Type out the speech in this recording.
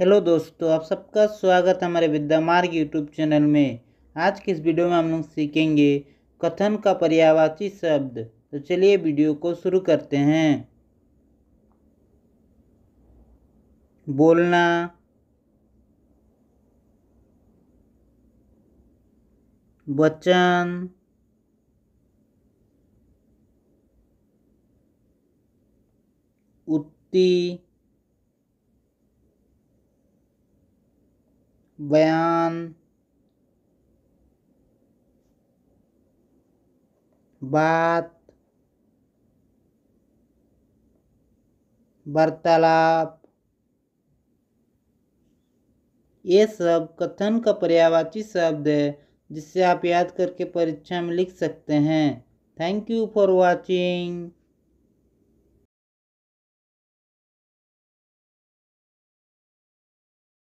hello दोस्तों आप सबका स्वागत है हमारे विद्या मार्ग यूट्यूब चैनल में आज की इस वीडियो में हम लोग सीखेंगे कथन का पर्यावाची शब्द तो चलिए वीडियो को शुरू करते हैं बोलना वचन उत्ती बयान बात वार्तालाप ये सब कथन का पर्यावाची शब्द है जिससे आप याद करके परीक्षा में लिख सकते हैं थैंक यू फॉर वाचिंग